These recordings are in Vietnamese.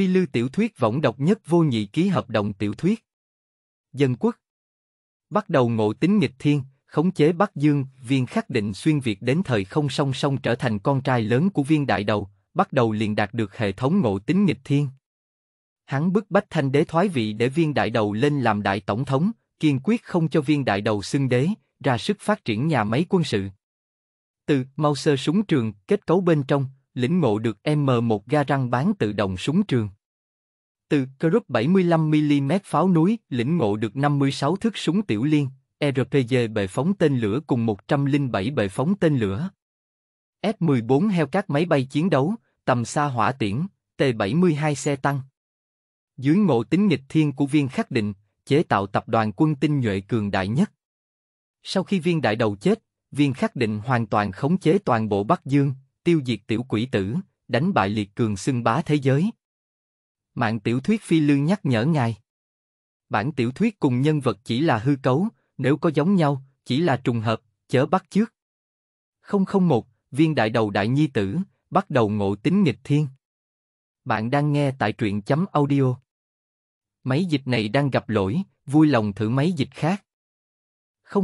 Phi lưu tiểu thuyết võng độc nhất vô nhị ký hợp đồng tiểu thuyết. Dân quốc. Bắt đầu ngộ tính nghịch thiên, khống chế Bắc Dương, viên khắc định xuyên Việt đến thời không song song trở thành con trai lớn của viên đại đầu, bắt đầu liền đạt được hệ thống ngộ tính nghịch thiên. Hắn bức bách thanh đế thoái vị để viên đại đầu lên làm đại tổng thống, kiên quyết không cho viên đại đầu xưng đế, ra sức phát triển nhà máy quân sự. Từ Mauser súng trường, kết cấu bên trong, lĩnh ngộ được M1 ga răng bán tự động súng trường. Từ Krupp 75mm pháo núi, lĩnh ngộ được 56 thước súng tiểu liên, RPG bệ phóng tên lửa cùng 107 bệ phóng tên lửa. F-14 heo các máy bay chiến đấu, tầm xa hỏa tiễn, T-72 xe tăng. Dưới ngộ tính nghịch thiên của viên khắc định, chế tạo tập đoàn quân tinh nhuệ cường đại nhất. Sau khi viên đại đầu chết, viên khắc định hoàn toàn khống chế toàn bộ Bắc Dương, tiêu diệt tiểu quỷ tử, đánh bại liệt cường xưng bá thế giới. Mạng tiểu thuyết phi lương nhắc nhở ngài. Bản tiểu thuyết cùng nhân vật chỉ là hư cấu, nếu có giống nhau, chỉ là trùng hợp, chớ bắt chước. 001, viên đại đầu đại nhi tử, bắt đầu ngộ tính nghịch thiên. Bạn đang nghe tại truyện chấm audio. Máy dịch này đang gặp lỗi, vui lòng thử máy dịch khác.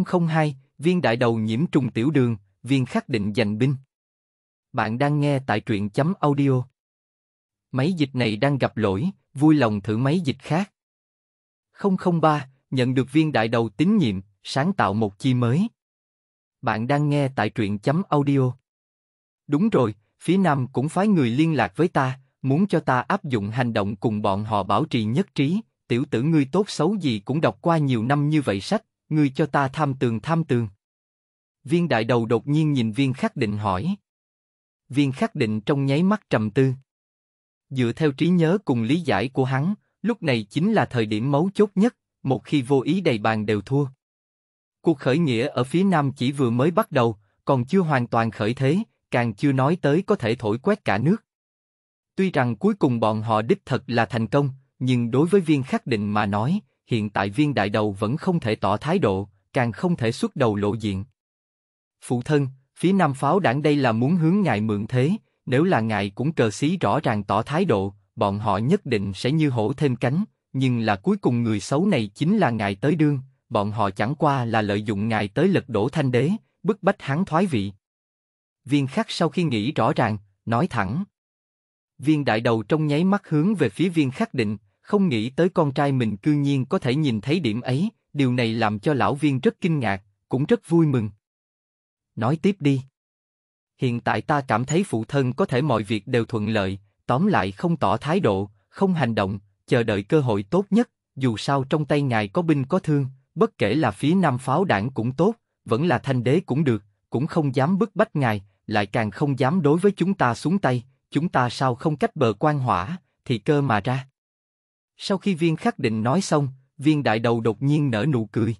002, viên đại đầu nhiễm trùng tiểu đường, viên khắc định giành binh. Bạn đang nghe tại truyện chấm audio. Máy dịch này đang gặp lỗi, vui lòng thử máy dịch khác. 003, nhận được viên đại đầu tín nhiệm, sáng tạo một chi mới. Bạn đang nghe tại truyện chấm audio. Đúng rồi, phía Nam cũng phái người liên lạc với ta, muốn cho ta áp dụng hành động cùng bọn họ bảo trì nhất trí, tiểu tử ngươi tốt xấu gì cũng đọc qua nhiều năm như vậy sách, ngươi cho ta tham tường tham tường. Viên đại đầu đột nhiên nhìn viên khắc định hỏi viên khắc định trong nháy mắt trầm tư. Dựa theo trí nhớ cùng lý giải của hắn, lúc này chính là thời điểm mấu chốt nhất, một khi vô ý đầy bàn đều thua. Cuộc khởi nghĩa ở phía Nam chỉ vừa mới bắt đầu, còn chưa hoàn toàn khởi thế, càng chưa nói tới có thể thổi quét cả nước. Tuy rằng cuối cùng bọn họ đích thật là thành công, nhưng đối với viên khắc định mà nói, hiện tại viên đại đầu vẫn không thể tỏ thái độ, càng không thể xuất đầu lộ diện. Phụ thân, Phía Nam pháo đảng đây là muốn hướng ngài mượn thế, nếu là ngài cũng cờ xí rõ ràng tỏ thái độ, bọn họ nhất định sẽ như hổ thêm cánh, nhưng là cuối cùng người xấu này chính là ngài tới đương, bọn họ chẳng qua là lợi dụng ngài tới lật đổ thanh đế, bức bách hắn thoái vị. Viên khắc sau khi nghĩ rõ ràng, nói thẳng. Viên đại đầu trong nháy mắt hướng về phía viên khắc định, không nghĩ tới con trai mình cư nhiên có thể nhìn thấy điểm ấy, điều này làm cho lão viên rất kinh ngạc, cũng rất vui mừng. Nói tiếp đi. Hiện tại ta cảm thấy phụ thân có thể mọi việc đều thuận lợi, tóm lại không tỏ thái độ, không hành động, chờ đợi cơ hội tốt nhất, dù sao trong tay ngài có binh có thương, bất kể là phía nam pháo đảng cũng tốt, vẫn là thanh đế cũng được, cũng không dám bức bách ngài, lại càng không dám đối với chúng ta xuống tay, chúng ta sao không cách bờ quan hỏa, thì cơ mà ra. Sau khi viên khắc định nói xong, viên đại đầu đột nhiên nở nụ cười.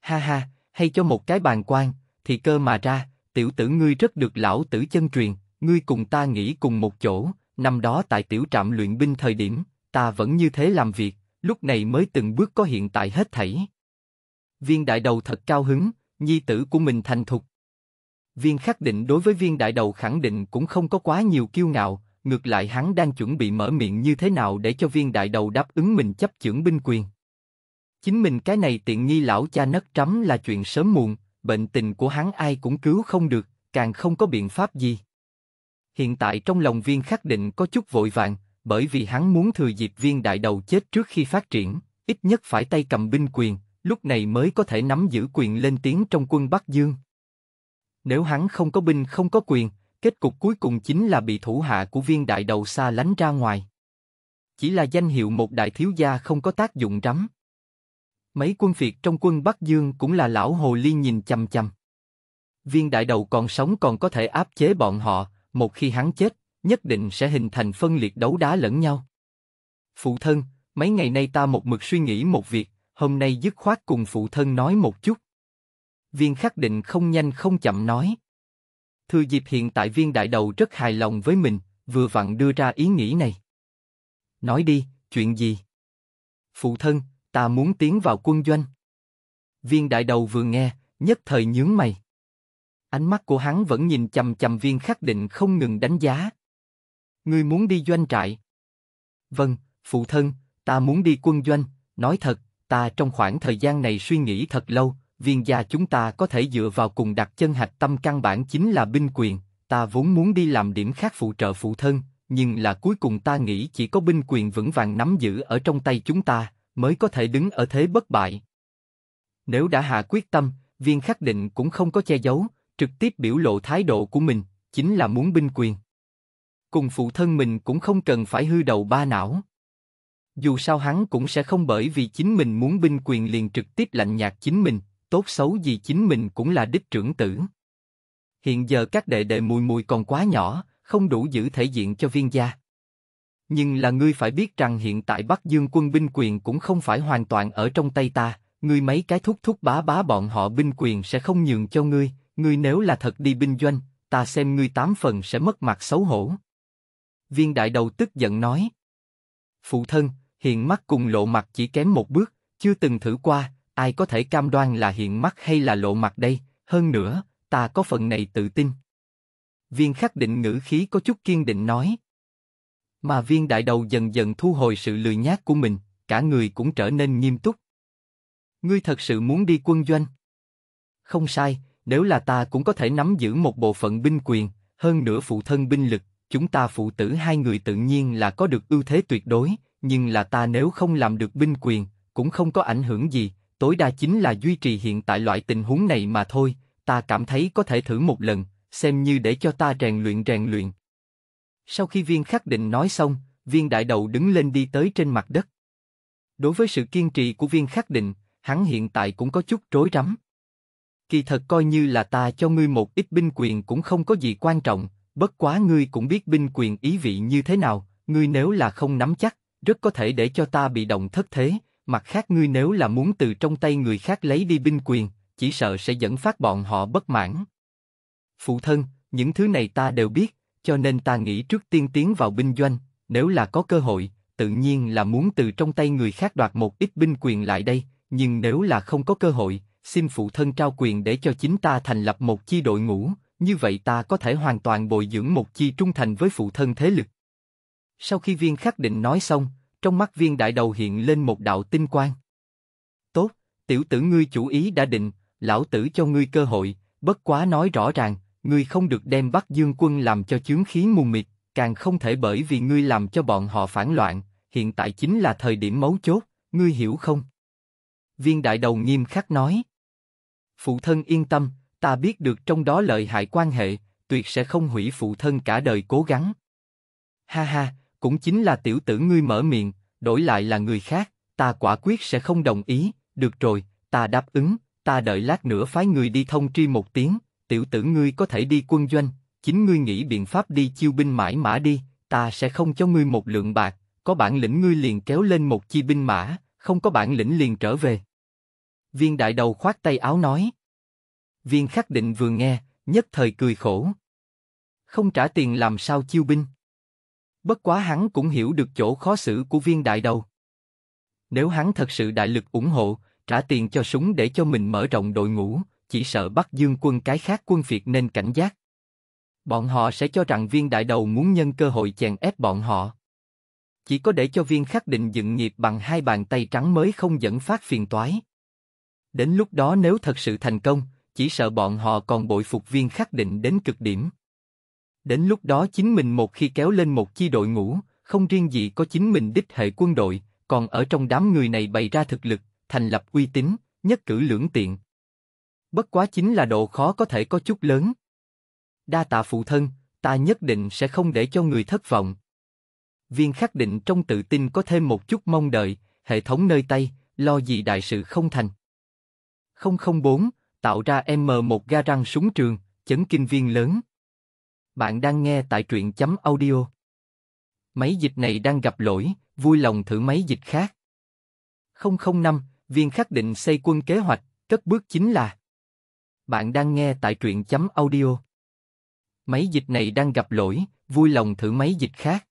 Ha ha, hay cho một cái bàn quan, thì cơ mà ra, tiểu tử ngươi rất được lão tử chân truyền, ngươi cùng ta nghĩ cùng một chỗ, năm đó tại tiểu trạm luyện binh thời điểm, ta vẫn như thế làm việc, lúc này mới từng bước có hiện tại hết thảy. Viên đại đầu thật cao hứng, nhi tử của mình thành thục. Viên khắc định đối với viên đại đầu khẳng định cũng không có quá nhiều kiêu ngạo, ngược lại hắn đang chuẩn bị mở miệng như thế nào để cho viên đại đầu đáp ứng mình chấp chưởng binh quyền. Chính mình cái này tiện nghi lão cha nấc trắm là chuyện sớm muộn, bệnh tình của hắn ai cũng cứu không được, càng không có biện pháp gì. Hiện tại trong lòng viên khắc định có chút vội vàng, bởi vì hắn muốn thừa dịp viên đại đầu chết trước khi phát triển, ít nhất phải tay cầm binh quyền, lúc này mới có thể nắm giữ quyền lên tiếng trong quân Bắc Dương. Nếu hắn không có binh không có quyền, kết cục cuối cùng chính là bị thủ hạ của viên đại đầu xa lánh ra ngoài. Chỉ là danh hiệu một đại thiếu gia không có tác dụng rắm. Mấy quân phiệt trong quân Bắc Dương cũng là lão hồ ly nhìn chằm chằm. Viên đại đầu còn sống còn có thể áp chế bọn họ, một khi hắn chết, nhất định sẽ hình thành phân liệt đấu đá lẫn nhau. Phụ thân, mấy ngày nay ta một mực suy nghĩ một việc, hôm nay dứt khoát cùng phụ thân nói một chút. Viên khắc định không nhanh không chậm nói. Thừa dịp hiện tại viên đại đầu rất hài lòng với mình, vừa vặn đưa ra ý nghĩ này. Nói đi, chuyện gì? Phụ thân, ta muốn tiến vào quân doanh. Viên đại đầu vừa nghe, nhất thời nhướng mày. Ánh mắt của hắn vẫn nhìn chầm chầm viên khắc định không ngừng đánh giá. Ngươi muốn đi doanh trại. Vâng, phụ thân, ta muốn đi quân doanh, nói thật, ta trong khoảng thời gian này suy nghĩ thật lâu, viên gia chúng ta có thể dựa vào cùng đặt chân hạch tâm căn bản chính là binh quyền, ta vốn muốn đi làm điểm khác phụ trợ phụ thân, nhưng là cuối cùng ta nghĩ chỉ có binh quyền vững vàng nắm giữ ở trong tay chúng ta, mới có thể đứng ở thế bất bại. Nếu đã hạ quyết tâm, viên khắc định cũng không có che giấu, trực tiếp biểu lộ thái độ của mình, chính là muốn binh quyền. Cùng phụ thân mình cũng không cần phải hư đầu ba não. Dù sao hắn cũng sẽ không bởi vì chính mình muốn binh quyền liền trực tiếp lạnh nhạt chính mình, tốt xấu gì chính mình cũng là đích trưởng tử. Hiện giờ các đệ đệ mùi mùi còn quá nhỏ, không đủ giữ thể diện cho viên gia. Nhưng là ngươi phải biết rằng hiện tại Bắc Dương quân binh quyền cũng không phải hoàn toàn ở trong tay ta, ngươi mấy cái thúc thúc bá bá bọn họ binh quyền sẽ không nhường cho ngươi, ngươi nếu là thật đi binh doanh, ta xem ngươi tám phần sẽ mất mặt xấu hổ. Viên đại đầu tức giận nói. Phụ thân, hiện mắt cùng lộ mặt chỉ kém một bước, chưa từng thử qua, ai có thể cam đoan là hiện mắt hay là lộ mặt đây, hơn nữa, ta có phần này tự tin. Viên khắc định ngữ khí có chút kiên định nói. Mà viên đại đầu dần dần thu hồi sự lười nhác của mình, cả người cũng trở nên nghiêm túc. Ngươi thật sự muốn đi quân doanh? Không sai, nếu là ta cũng có thể nắm giữ một bộ phận binh quyền, hơn nữa phụ thân binh lực, chúng ta phụ tử hai người tự nhiên là có được ưu thế tuyệt đối, nhưng là ta nếu không làm được binh quyền, cũng không có ảnh hưởng gì, tối đa chính là duy trì hiện tại loại tình huống này mà thôi, ta cảm thấy có thể thử một lần, xem như để cho ta rèn luyện rèn luyện. Sau khi viên khắc định nói xong, viên đại đầu đứng lên đi tới trên mặt đất. Đối với sự kiên trì của viên khắc định, hắn hiện tại cũng có chút rối rắm. Kỳ thật coi như là ta cho ngươi một ít binh quyền cũng không có gì quan trọng, bất quá ngươi cũng biết binh quyền ý vị như thế nào, ngươi nếu là không nắm chắc, rất có thể để cho ta bị động thất thế, mặt khác ngươi nếu là muốn từ trong tay người khác lấy đi binh quyền, chỉ sợ sẽ dẫn phát bọn họ bất mãn. Phụ thân, những thứ này ta đều biết, cho nên ta nghĩ trước tiên tiến vào binh doanh, nếu là có cơ hội, tự nhiên là muốn từ trong tay người khác đoạt một ít binh quyền lại đây, nhưng nếu là không có cơ hội, xin phụ thân trao quyền để cho chính ta thành lập một chi đội ngũ, như vậy ta có thể hoàn toàn bồi dưỡng một chi trung thành với phụ thân thế lực. Sau khi viên khắc định nói xong, trong mắt viên đại đầu hiện lên một đạo tinh quang. Tốt, tiểu tử ngươi chủ ý đã định, lão tử cho ngươi cơ hội, bất quá nói rõ ràng, ngươi không được đem bắt Dương quân làm cho chướng khí mù mịt, càng không thể bởi vì ngươi làm cho bọn họ phản loạn, hiện tại chính là thời điểm mấu chốt, ngươi hiểu không? Viên đại đầu nghiêm khắc nói. Phụ thân yên tâm, ta biết được trong đó lợi hại quan hệ, tuyệt sẽ không hủy phụ thân cả đời cố gắng. Ha ha, cũng chính là tiểu tử ngươi mở miệng, đổi lại là người khác, ta quả quyết sẽ không đồng ý, được rồi, ta đáp ứng, ta đợi lát nữa phái người đi thông tri một tiếng, tiểu tử ngươi có thể đi quân doanh, chính ngươi nghĩ biện pháp đi chiêu binh mãi mã đi, ta sẽ không cho ngươi một lượng bạc, có bản lĩnh ngươi liền kéo lên một chi binh mã, không có bản lĩnh liền trở về. Viên đại đầu khoát tay áo nói. Viên khắc định vừa nghe, nhất thời cười khổ. Không trả tiền làm sao chiêu binh. Bất quá hắn cũng hiểu được chỗ khó xử của viên đại đầu. Nếu hắn thật sự đại lực ủng hộ, trả tiền cho súng để cho mình mở rộng đội ngũ, chỉ sợ bắt Dương quân cái khác quân phiệt nên cảnh giác. Bọn họ sẽ cho rằng viên đại đầu muốn nhân cơ hội chèn ép bọn họ. Chỉ có để cho viên khắc định dựng nghiệp bằng hai bàn tay trắng mới không dẫn phát phiền toái. Đến lúc đó nếu thật sự thành công, chỉ sợ bọn họ còn bội phục viên khắc định đến cực điểm. Đến lúc đó chính mình một khi kéo lên một chi đội ngũ, không riêng gì có chính mình đích hệ quân đội, còn ở trong đám người này bày ra thực lực, thành lập uy tín, nhất cử lưỡng tiện. Bất quá chính là độ khó có thể có chút lớn. Đa tạ phụ thân, ta nhất định sẽ không để cho người thất vọng. Viên khắc định trong tự tin có thêm một chút mong đợi, hệ thống nơi tay, lo gì đại sự không thành. 004, tạo ra M1 ga răng súng trường, chấn kinh viên lớn. Bạn đang nghe tại truyện chấm audio. Máy dịch này đang gặp lỗi, vui lòng thử máy dịch khác. 005, viên khắc định xây quân kế hoạch, cất bước chính là bạn đang nghe tại truyện chấm audio. Máy dịch này đang gặp lỗi, vui lòng thử máy dịch khác.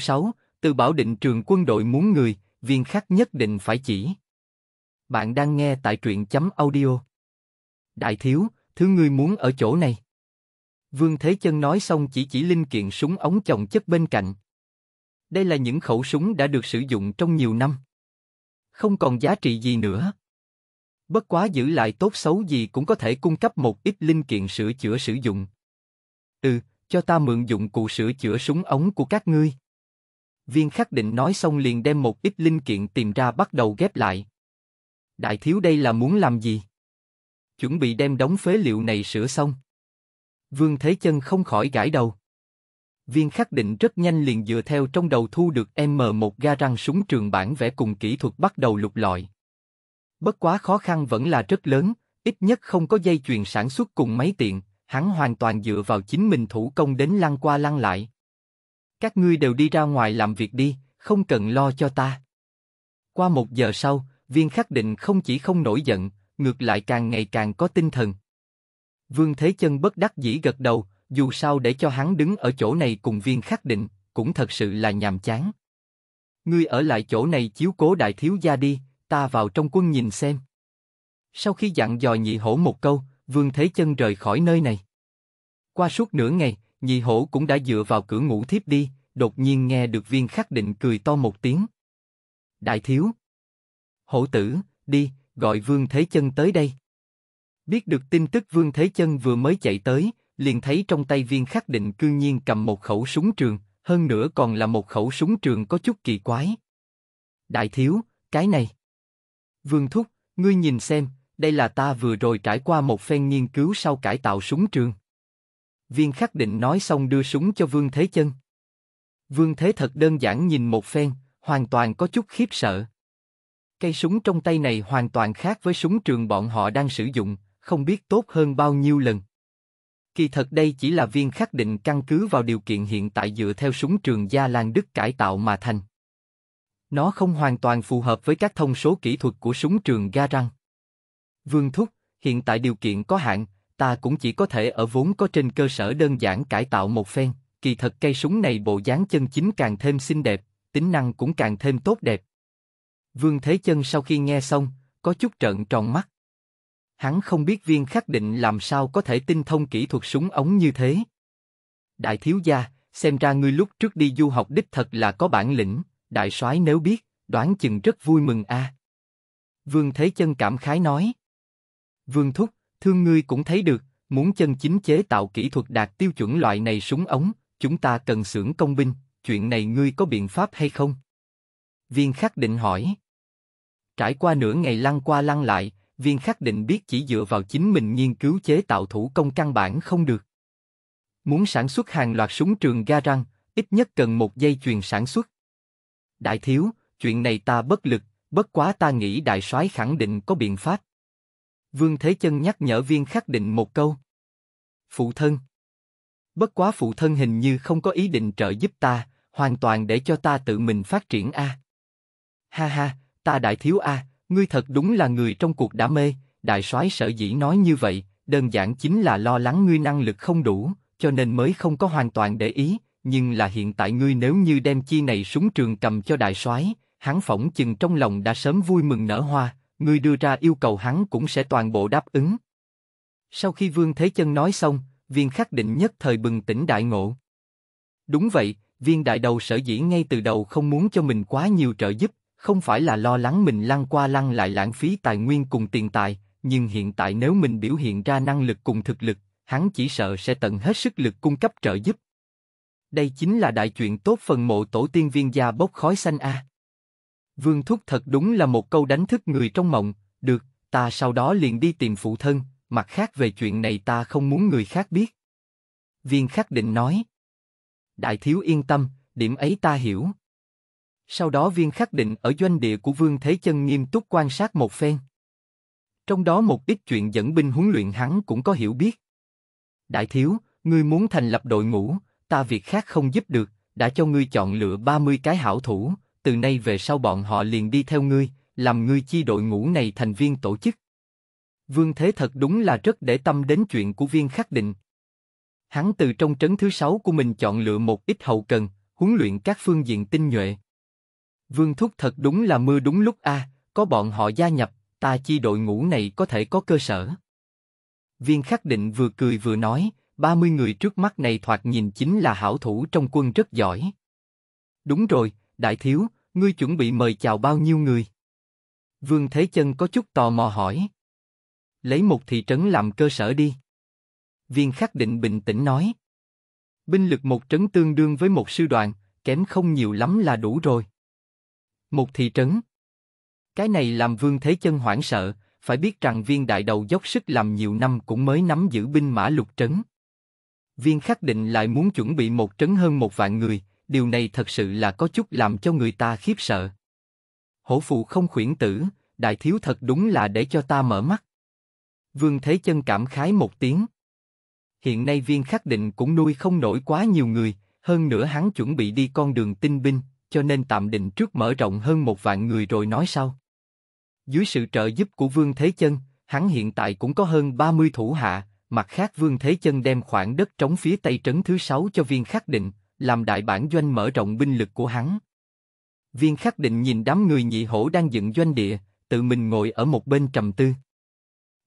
006, từ Bảo Định trường quân đội muốn người, viên khắc nhất định phải chỉ. Bạn đang nghe tại truyện chấm audio. Đại thiếu, thứ ngươi muốn ở chỗ này. Vương Thế Chân nói xong chỉ chỉ linh kiện súng ống chồng chất bên cạnh. Đây là những khẩu súng đã được sử dụng trong nhiều năm. Không còn giá trị gì nữa. Bất quá giữ lại tốt xấu gì cũng có thể cung cấp một ít linh kiện sửa chữa sử dụng. Ừ, cho ta mượn dụng cụ sửa chữa súng ống của các ngươi. Viên khắc định nói xong liền đem một ít linh kiện tìm ra bắt đầu ghép lại. Đại thiếu đây là muốn làm gì? Chuẩn bị đem đống phế liệu này sửa xong. Vương Thế Chân không khỏi gãi đầu. Viên khắc định rất nhanh liền dựa theo trong đầu thu được M1 ga răng súng trường bản vẽ cùng kỹ thuật bắt đầu lục lọi. Bất quá khó khăn vẫn là rất lớn, ít nhất không có dây chuyền sản xuất cùng máy tiện, hắn hoàn toàn dựa vào chính mình thủ công đến lăn qua lăn lại. Các ngươi đều đi ra ngoài làm việc đi, không cần lo cho ta. Qua một giờ sau, viên khắc định không chỉ không nổi giận, ngược lại càng ngày càng có tinh thần. Vương Thế Chân bất đắc dĩ gật đầu, dù sao để cho hắn đứng ở chỗ này cùng viên khắc định, cũng thật sự là nhàm chán. Ngươi ở lại chỗ này chiếu cố đại thiếu gia đi, ta vào trong quân nhìn xem. Sau khi dặn dò nhị hổ một câu, Vương Thế Chân rời khỏi nơi này. Qua suốt nửa ngày, nhị hổ cũng đã dựa vào cửa ngủ thiếp đi, đột nhiên nghe được viên khắc định cười to một tiếng. Đại thiếu! Hổ tử, đi, gọi Vương Thế Chân tới đây. Biết được tin tức Vương Thế Chân vừa mới chạy tới, liền thấy trong tay viên khắc định cư nhiên cầm một khẩu súng trường, hơn nữa còn là một khẩu súng trường có chút kỳ quái. Đại thiếu, cái này. Vương Thúc, ngươi nhìn xem, đây là ta vừa rồi trải qua một phen nghiên cứu sau cải tạo súng trường. Viên khắc định nói xong đưa súng cho Vương Thế Chân. Vương Thế thật đơn giản nhìn một phen, hoàn toàn có chút khiếp sợ. Cây súng trong tay này hoàn toàn khác với súng trường bọn họ đang sử dụng, không biết tốt hơn bao nhiêu lần. Kỳ thật đây chỉ là viên khắc định căn cứ vào điều kiện hiện tại dựa theo súng trường gia lan đức cải tạo mà thành. Nó không hoàn toàn phù hợp với các thông số kỹ thuật của súng trường ga răng. Vương Thúc, hiện tại điều kiện có hạn, ta cũng chỉ có thể ở vốn có trên cơ sở đơn giản cải tạo một phen, kỳ thật cây súng này bộ dáng chân chính càng thêm xinh đẹp, tính năng cũng càng thêm tốt đẹp. Vương Thế Chân sau khi nghe xong, có chút trợn tròn mắt. Hắn không biết viên khắc định làm sao có thể tinh thông kỹ thuật súng ống như thế. Đại thiếu gia, xem ra ngươi lúc trước đi du học đích thật là có bản lĩnh đại soái nếu biết, đoán chừng rất vui mừng a. À. Vương Thế Chân cảm khái nói. Vương Thúc, thương ngươi cũng thấy được, muốn chân chính chế tạo kỹ thuật đạt tiêu chuẩn loại này súng ống, chúng ta cần xưởng công binh, chuyện này ngươi có biện pháp hay không? Viên khắc định hỏi. Trải qua nửa ngày lăn qua lăn lại, viên khắc định biết chỉ dựa vào chính mình nghiên cứu chế tạo thủ công căn bản không được. Muốn sản xuất hàng loạt súng trường ga răng, ít nhất cần một dây chuyền sản xuất đại thiếu, chuyện này ta bất lực, bất quá ta nghĩ đại soái khẳng định có biện pháp. Vương Thế Chân nhắc nhở viên khắc định một câu. Phụ thân. Bất quá phụ thân hình như không có ý định trợ giúp ta, hoàn toàn để cho ta tự mình phát triển a. Ha ha, ta đại thiếu a, ngươi thật đúng là người trong cuộc đã mê, đại soái sợ dĩ nói như vậy, đơn giản chính là lo lắng ngươi năng lực không đủ, cho nên mới không có hoàn toàn để ý, nhưng là hiện tại ngươi nếu như đem chi này súng trường cầm cho đại soái, hắn phỏng chừng trong lòng đã sớm vui mừng nở hoa, ngươi đưa ra yêu cầu hắn cũng sẽ toàn bộ đáp ứng. Sau khi Vương Thế Chân nói xong, viên khắc định nhất thời bừng tỉnh đại ngộ. Đúng vậy, viên đại đầu sở dĩ ngay từ đầu không muốn cho mình quá nhiều trợ giúp, không phải là lo lắng mình lăn qua lăn lại lãng phí tài nguyên cùng tiền tài, nhưng hiện tại nếu mình biểu hiện ra năng lực cùng thực lực, hắn chỉ sợ sẽ tận hết sức lực cung cấp trợ giúp đây chính là đại chuyện tốt phần mộ tổ tiên viên gia bốc khói xanh a. À. Vương Thúc thật đúng là một câu đánh thức người trong mộng, được, ta sau đó liền đi tìm phụ thân, mặt khác về chuyện này ta không muốn người khác biết. Viên khắc định nói. Đại thiếu yên tâm, điểm ấy ta hiểu. Sau đó viên khắc định ở doanh địa của Vương Thế Chân nghiêm túc quan sát một phen. Trong đó một ít chuyện dẫn binh huấn luyện hắn cũng có hiểu biết. Đại thiếu, ngươi muốn thành lập đội ngũ, ta việc khác không giúp được, đã cho ngươi chọn lựa 30 cái hảo thủ, từ nay về sau bọn họ liền đi theo ngươi, làm ngươi chi đội ngũ này thành viên tổ chức. Vương Thế thật đúng là rất để tâm đến chuyện của viên khắc định. Hắn từ trong trấn thứ sáu của mình chọn lựa một ít hậu cần, huấn luyện các phương diện tinh nhuệ. Vương Thúc thật đúng là mưa đúng lúc a, à, có bọn họ gia nhập, ta chi đội ngũ này có thể có cơ sở. Viên khắc định vừa cười vừa nói, 30 người trước mắt này thoạt nhìn chính là hảo thủ trong quân rất giỏi. Đúng rồi, đại thiếu, ngươi chuẩn bị mời chào bao nhiêu người? Vương Thế Chân có chút tò mò hỏi. Lấy một thị trấn làm cơ sở đi. Viên khắc định bình tĩnh nói. Binh lực một trấn tương đương với một sư đoàn, kém không nhiều lắm là đủ rồi. Một thị trấn. Cái này làm Vương Thế Chân hoảng sợ, phải biết rằng viên đại đầu dốc sức làm nhiều năm cũng mới nắm giữ binh mã lục trấn viên khắc định lại muốn chuẩn bị một trấn hơn một vạn người, điều này thật sự là có chút làm cho người ta khiếp sợ. Hổ phụ không khuyển tử, đại thiếu thật đúng là để cho ta mở mắt. Vương Thế Chân cảm khái một tiếng. Hiện nay viên khắc định cũng nuôi không nổi quá nhiều người, hơn nữa hắn chuẩn bị đi con đường tinh binh, cho nên tạm định trước mở rộng hơn một vạn người rồi nói sau. Dưới sự trợ giúp của Vương Thế Chân, hắn hiện tại cũng có hơn 30 thủ hạ, Mặt khác Vương Thế Chân đem khoảng đất trống phía Tây Trấn thứ sáu cho viên khắc định, làm đại bản doanh mở rộng binh lực của hắn. Viên khắc định nhìn đám người nhị hổ đang dựng doanh địa, tự mình ngồi ở một bên trầm tư.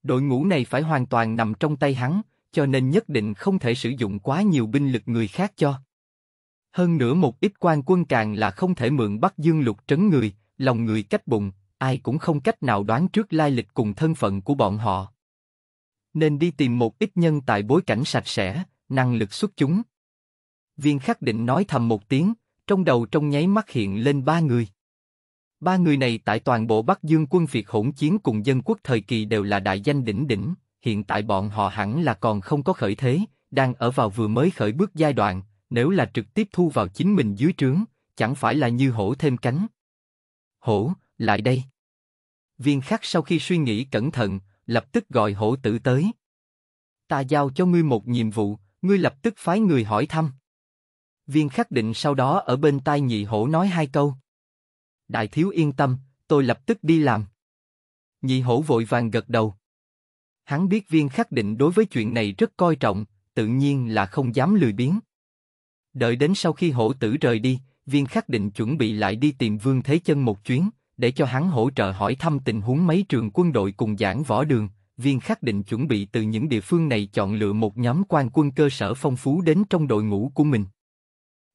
Đội ngũ này phải hoàn toàn nằm trong tay hắn, cho nên nhất định không thể sử dụng quá nhiều binh lực người khác cho. Hơn nữa một ít quan quân càng là không thể mượn bắt Dương lục trấn người, lòng người cách bụng, ai cũng không cách nào đoán trước lai lịch cùng thân phận của bọn họ nên đi tìm một ít nhân tại bối cảnh sạch sẽ, năng lực xuất chúng. Viên khắc định nói thầm một tiếng, trong đầu trong nháy mắt hiện lên ba người. Ba người này tại toàn bộ Bắc Dương quân phiệt hỗn chiến cùng dân quốc thời kỳ đều là đại danh đỉnh đỉnh, hiện tại bọn họ hẳn là còn không có khởi thế, đang ở vào vừa mới khởi bước giai đoạn, nếu là trực tiếp thu vào chính mình dưới trướng, chẳng phải là như hổ thêm cánh. Hổ, lại đây. Viên khắc sau khi suy nghĩ cẩn thận, lập tức gọi hổ tử tới. Ta giao cho ngươi một nhiệm vụ, ngươi lập tức phái người hỏi thăm. Viên khắc định sau đó ở bên tai nhị hổ nói hai câu. Đại thiếu yên tâm, tôi lập tức đi làm. Nhị hổ vội vàng gật đầu. Hắn biết viên khắc định đối với chuyện này rất coi trọng, tự nhiên là không dám lười biếng. Đợi đến sau khi hổ tử rời đi, viên khắc định chuẩn bị lại đi tìm vương thế chân một chuyến, để cho hắn hỗ trợ hỏi thăm tình huống mấy trường quân đội cùng giảng võ đường. Viên khắc định chuẩn bị từ những địa phương này chọn lựa một nhóm quan quân cơ sở phong phú đến trong đội ngũ của mình.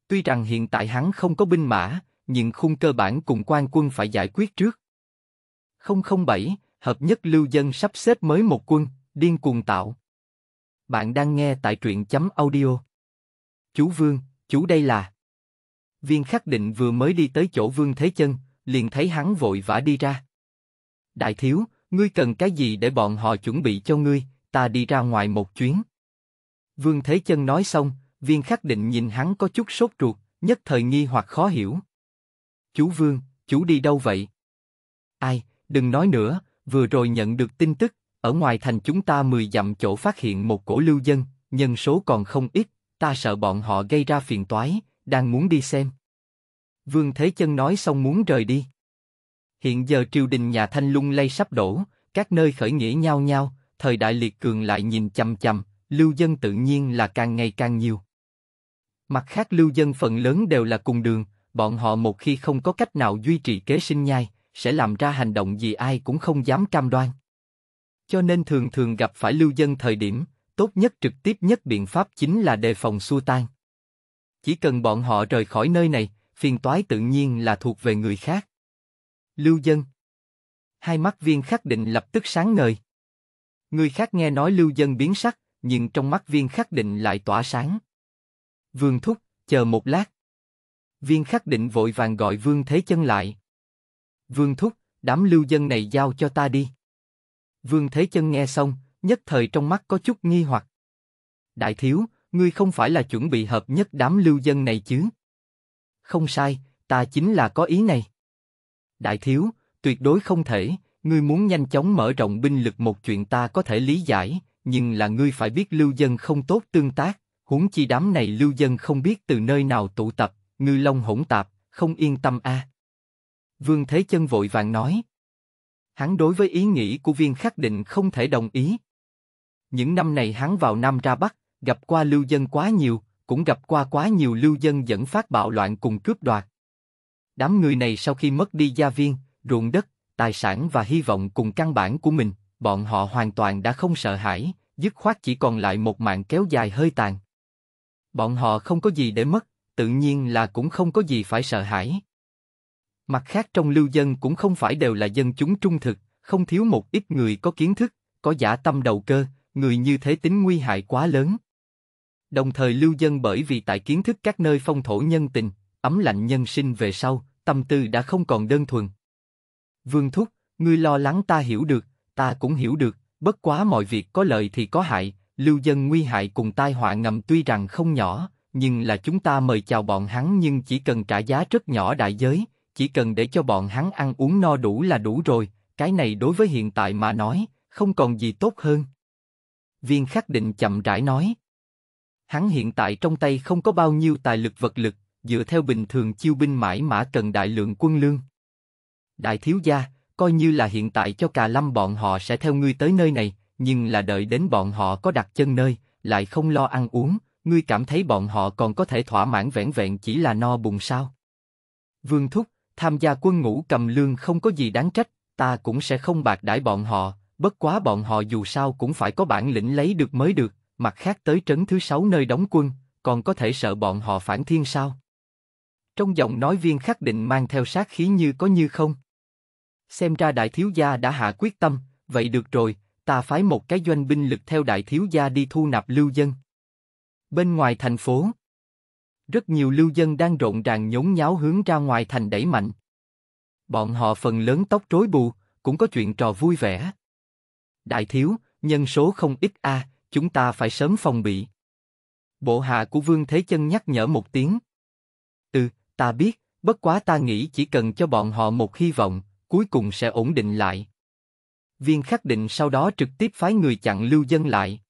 Tuy rằng hiện tại hắn không có binh mã, nhưng khung cơ bản cùng quan quân phải giải quyết trước. 007, Hợp nhất lưu dân sắp xếp mới một quân, điên cuồng tạo. Bạn đang nghe tại truyện chấm audio. Chú Vương, chú đây là... Viên khắc định vừa mới đi tới chỗ Vương Thế Chân, liền thấy hắn vội vã đi ra. Đại thiếu, ngươi cần cái gì để bọn họ chuẩn bị cho ngươi, ta đi ra ngoài một chuyến. Vương Thế Chân nói xong, viên khắc định nhìn hắn có chút sốt ruột, nhất thời nghi hoặc khó hiểu. Chú Vương, chú đi đâu vậy? Ai, đừng nói nữa, vừa rồi nhận được tin tức, ở ngoài thành chúng ta mười dặm chỗ phát hiện một cổ lưu dân, nhân số còn không ít, ta sợ bọn họ gây ra phiền toái, đang muốn đi xem. Vương Thế Chân nói xong muốn rời đi. Hiện giờ triều đình nhà Thanh lung lay sắp đổ, các nơi khởi nghĩa nhau nhau, thời đại liệt cường lại nhìn chăm chăm, lưu dân tự nhiên là càng ngày càng nhiều. Mặt khác lưu dân phần lớn đều là cùng đường, bọn họ một khi không có cách nào duy trì kế sinh nhai, sẽ làm ra hành động gì ai cũng không dám cam đoan. Cho nên thường thường gặp phải lưu dân thời điểm, tốt nhất trực tiếp nhất biện pháp chính là đề phòng xua tan. Chỉ cần bọn họ rời khỏi nơi này, phiền toái tự nhiên là thuộc về người khác. Lưu Dân Hai mắt viên khắc định lập tức sáng ngời. Người khác nghe nói Lưu Dân biến sắc, nhưng trong mắt viên khắc định lại tỏa sáng. Vương Thúc, chờ một lát. Viên khắc định vội vàng gọi Vương Thế Chân lại. Vương Thúc, đám Lưu Dân này giao cho ta đi. Vương Thế Chân nghe xong, nhất thời trong mắt có chút nghi hoặc. Đại thiếu, ngươi không phải là chuẩn bị hợp nhất đám lưu dân này chứ? không sai, ta chính là có ý này. Đại thiếu, tuyệt đối không thể, ngươi muốn nhanh chóng mở rộng binh lực một chuyện ta có thể lý giải, nhưng là ngươi phải biết lưu dân không tốt tương tác, huống chi đám này lưu dân không biết từ nơi nào tụ tập, ngư long hỗn tạp, không yên tâm a. Vương Thế Chân vội vàng nói. Hắn đối với ý nghĩ của viên khắc định không thể đồng ý. Những năm này hắn vào Nam ra Bắc, gặp qua lưu dân quá nhiều, cũng gặp qua quá nhiều lưu dân dẫn phát bạo loạn cùng cướp đoạt. Đám người này sau khi mất đi gia viên, ruộng đất, tài sản và hy vọng cùng căn bản của mình, bọn họ hoàn toàn đã không sợ hãi, dứt khoát chỉ còn lại một mạng kéo dài hơi tàn. Bọn họ không có gì để mất, tự nhiên là cũng không có gì phải sợ hãi. Mặt khác trong lưu dân cũng không phải đều là dân chúng trung thực, không thiếu một ít người có kiến thức, có giả tâm đầu cơ, người như thế tính nguy hại quá lớn đồng thời lưu dân bởi vì tại kiến thức các nơi phong thổ nhân tình, ấm lạnh nhân sinh về sau, tâm tư đã không còn đơn thuần. Vương Thúc, ngươi lo lắng ta hiểu được, ta cũng hiểu được, bất quá mọi việc có lợi thì có hại, lưu dân nguy hại cùng tai họa ngầm tuy rằng không nhỏ, nhưng là chúng ta mời chào bọn hắn nhưng chỉ cần trả giá rất nhỏ đại giới, chỉ cần để cho bọn hắn ăn uống no đủ là đủ rồi, cái này đối với hiện tại mà nói, không còn gì tốt hơn. Viên khắc định chậm rãi nói, Hắn hiện tại trong tay không có bao nhiêu tài lực vật lực, dựa theo bình thường chiêu binh mãi mã cần đại lượng quân lương. Đại thiếu gia, coi như là hiện tại cho cà lâm bọn họ sẽ theo ngươi tới nơi này, nhưng là đợi đến bọn họ có đặt chân nơi, lại không lo ăn uống, ngươi cảm thấy bọn họ còn có thể thỏa mãn vẹn vẹn chỉ là no bụng sao? Vương thúc, tham gia quân ngũ cầm lương không có gì đáng trách, ta cũng sẽ không bạc đãi bọn họ, bất quá bọn họ dù sao cũng phải có bản lĩnh lấy được mới được mặt khác tới trấn thứ sáu nơi đóng quân, còn có thể sợ bọn họ phản thiên sao? Trong giọng nói viên khắc định mang theo sát khí như có như không. Xem ra đại thiếu gia đã hạ quyết tâm, vậy được rồi, ta phái một cái doanh binh lực theo đại thiếu gia đi thu nạp lưu dân. Bên ngoài thành phố, rất nhiều lưu dân đang rộn ràng nhốn nháo hướng ra ngoài thành đẩy mạnh. Bọn họ phần lớn tóc rối bù, cũng có chuyện trò vui vẻ. Đại thiếu, nhân số không ít a, à, chúng ta phải sớm phòng bị. Bộ hạ của Vương Thế Chân nhắc nhở một tiếng. Ừ, ta biết, bất quá ta nghĩ chỉ cần cho bọn họ một hy vọng, cuối cùng sẽ ổn định lại. Viên khắc định sau đó trực tiếp phái người chặn lưu dân lại.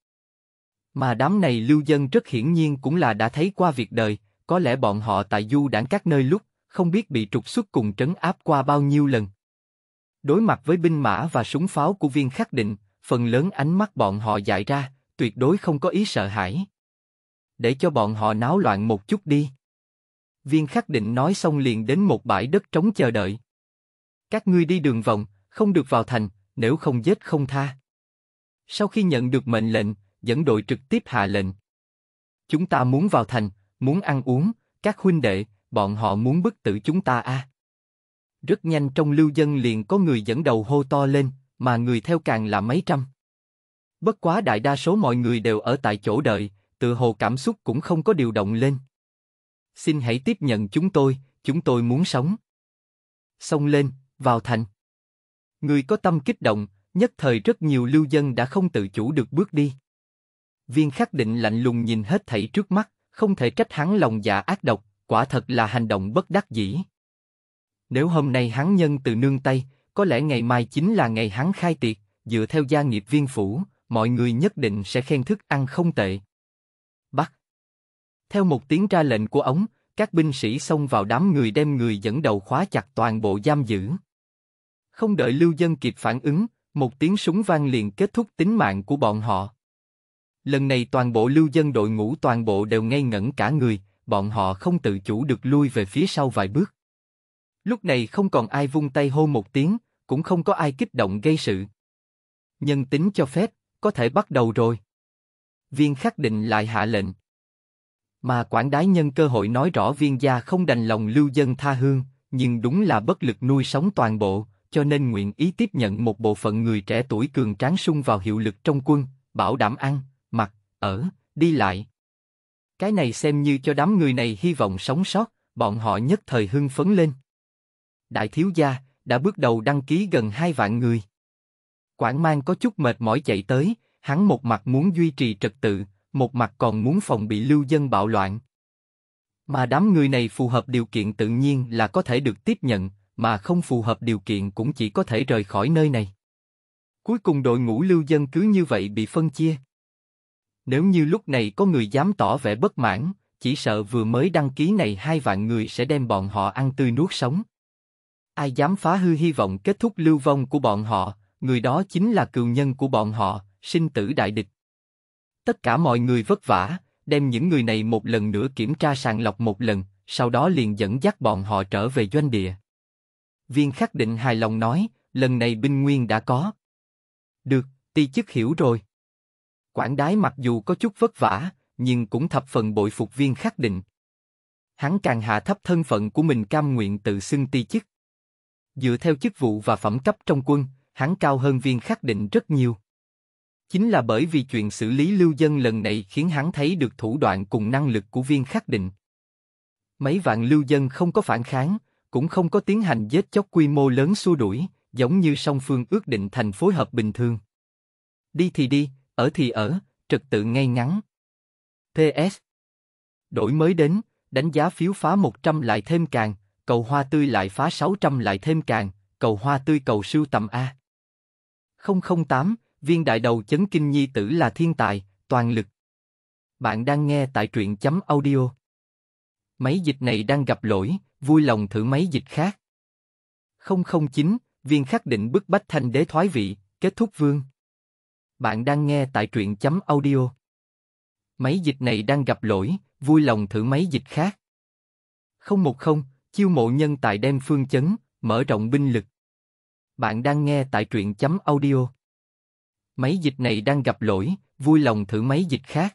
Mà đám này lưu dân rất hiển nhiên cũng là đã thấy qua việc đời, có lẽ bọn họ tại du đảng các nơi lúc, không biết bị trục xuất cùng trấn áp qua bao nhiêu lần. Đối mặt với binh mã và súng pháo của viên khắc định, phần lớn ánh mắt bọn họ dại ra, tuyệt đối không có ý sợ hãi. Để cho bọn họ náo loạn một chút đi. Viên khắc định nói xong liền đến một bãi đất trống chờ đợi. Các ngươi đi đường vòng, không được vào thành, nếu không giết không tha. Sau khi nhận được mệnh lệnh, dẫn đội trực tiếp hạ lệnh. Chúng ta muốn vào thành, muốn ăn uống, các huynh đệ, bọn họ muốn bức tử chúng ta a. À. Rất nhanh trong lưu dân liền có người dẫn đầu hô to lên, mà người theo càng là mấy trăm. Bất quá đại đa số mọi người đều ở tại chỗ đợi, tự hồ cảm xúc cũng không có điều động lên. Xin hãy tiếp nhận chúng tôi, chúng tôi muốn sống. Xông lên, vào thành. Người có tâm kích động, nhất thời rất nhiều lưu dân đã không tự chủ được bước đi. Viên khắc định lạnh lùng nhìn hết thảy trước mắt, không thể trách hắn lòng dạ ác độc, quả thật là hành động bất đắc dĩ. Nếu hôm nay hắn nhân từ nương tay, có lẽ ngày mai chính là ngày hắn khai tiệc, dựa theo gia nghiệp viên phủ, mọi người nhất định sẽ khen thức ăn không tệ. Bắt. Theo một tiếng ra lệnh của ống, các binh sĩ xông vào đám người đem người dẫn đầu khóa chặt toàn bộ giam giữ. Không đợi lưu dân kịp phản ứng, một tiếng súng vang liền kết thúc tính mạng của bọn họ. Lần này toàn bộ lưu dân đội ngũ toàn bộ đều ngây ngẩn cả người, bọn họ không tự chủ được lui về phía sau vài bước. Lúc này không còn ai vung tay hô một tiếng, cũng không có ai kích động gây sự. Nhân tính cho phép, có thể bắt đầu rồi. Viên khắc định lại hạ lệnh. Mà quản đái nhân cơ hội nói rõ viên gia không đành lòng lưu dân tha hương, nhưng đúng là bất lực nuôi sống toàn bộ, cho nên nguyện ý tiếp nhận một bộ phận người trẻ tuổi cường tráng sung vào hiệu lực trong quân, bảo đảm ăn, mặc, ở, đi lại. Cái này xem như cho đám người này hy vọng sống sót, bọn họ nhất thời hưng phấn lên. Đại thiếu gia đã bước đầu đăng ký gần hai vạn người. Quản Mang có chút mệt mỏi chạy tới, hắn một mặt muốn duy trì trật tự, một mặt còn muốn phòng bị lưu dân bạo loạn. Mà đám người này phù hợp điều kiện tự nhiên là có thể được tiếp nhận, mà không phù hợp điều kiện cũng chỉ có thể rời khỏi nơi này. Cuối cùng đội ngũ lưu dân cứ như vậy bị phân chia. Nếu như lúc này có người dám tỏ vẻ bất mãn, chỉ sợ vừa mới đăng ký này hai vạn người sẽ đem bọn họ ăn tươi nuốt sống. Ai dám phá hư hy vọng kết thúc lưu vong của bọn họ, người đó chính là cừu nhân của bọn họ, sinh tử đại địch. Tất cả mọi người vất vả, đem những người này một lần nữa kiểm tra sàng lọc một lần, sau đó liền dẫn dắt bọn họ trở về doanh địa. Viên khắc định hài lòng nói, lần này binh nguyên đã có. Được, ti chức hiểu rồi. Quảng đái mặc dù có chút vất vả, nhưng cũng thập phần bội phục viên khắc định. Hắn càng hạ thấp thân phận của mình cam nguyện tự xưng ti chức. Dựa theo chức vụ và phẩm cấp trong quân, hắn cao hơn viên khắc định rất nhiều. Chính là bởi vì chuyện xử lý lưu dân lần này khiến hắn thấy được thủ đoạn cùng năng lực của viên khắc định. Mấy vạn lưu dân không có phản kháng, cũng không có tiến hành giết chóc quy mô lớn xua đuổi, giống như song phương ước định thành phối hợp bình thường. Đi thì đi, ở thì ở, trật tự ngay ngắn. PS Đổi mới đến, đánh giá phiếu phá 100 lại thêm càng, cầu hoa tươi lại phá 600 lại thêm càng, cầu hoa tươi cầu sưu tầm A. 008, viên đại đầu chấn kinh nhi tử là thiên tài, toàn lực. Bạn đang nghe tại truyện chấm audio. Máy dịch này đang gặp lỗi, vui lòng thử máy dịch khác. 009, viên khắc định bức bách thanh đế thoái vị, kết thúc vương. Bạn đang nghe tại truyện chấm audio. Máy dịch này đang gặp lỗi, vui lòng thử máy dịch khác. 010, chiêu mộ nhân tài đem phương chấn, mở rộng binh lực. Bạn đang nghe tại truyện chấm audio. Máy dịch này đang gặp lỗi, vui lòng thử máy dịch khác.